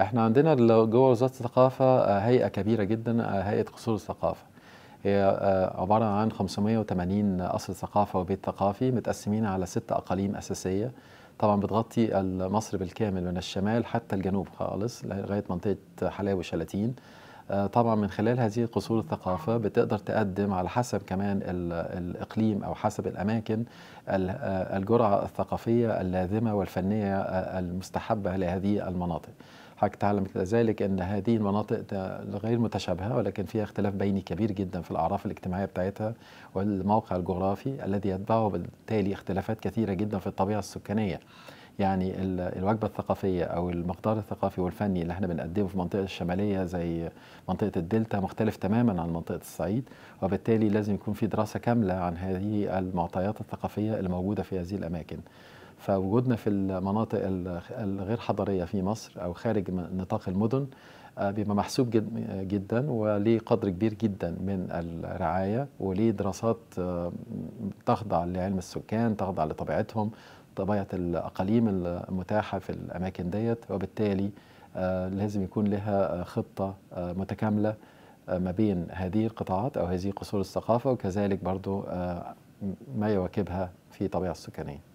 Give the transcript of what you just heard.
احنا عندنا جوه وزاره الثقافه آه، هيئه كبيره جدا آه، هيئه قصور الثقافه هي آه، عباره عن 580 قصر ثقافه وبيت ثقافي متقسمين على ست اقاليم اساسيه طبعا بتغطي مصر بالكامل من الشمال حتى الجنوب خالص لغايه منطقه حلاوه شلاتين طبعا من خلال هذه قصور الثقافة بتقدر تقدم على حسب كمان الإقليم أو حسب الأماكن الجرعة الثقافية اللازمة والفنية المستحبة لهذه المناطق حضرتك تعلم كذلك أن هذه المناطق غير متشابهة ولكن فيها اختلاف بيني كبير جدا في الأعراف الاجتماعية بتاعتها والموقع الجغرافي الذي يتبعه بالتالي اختلافات كثيرة جدا في الطبيعة السكانية يعني الوجبة الثقافية أو المقدار الثقافي والفني اللي احنا بنقدمه في المنطقة الشمالية زي منطقة الدلتا مختلف تماما عن منطقة الصعيد وبالتالي لازم يكون في دراسة كاملة عن هذه المعطيات الثقافية الموجودة في هذه الأماكن فوجودنا في المناطق الغير حضريه في مصر او خارج نطاق المدن آه، بيبقى محسوب جدا وليه قدر كبير جدا من الرعايه وليه دراسات آه، تخضع لعلم السكان تخضع لطبيعتهم طبيعه الاقاليم المتاحه في الاماكن ديت وبالتالي آه، لازم يكون لها خطه متكامله ما بين هذه القطاعات او هذه قصور الثقافه وكذلك برضو ما يواكبها في طبيعه السكانيه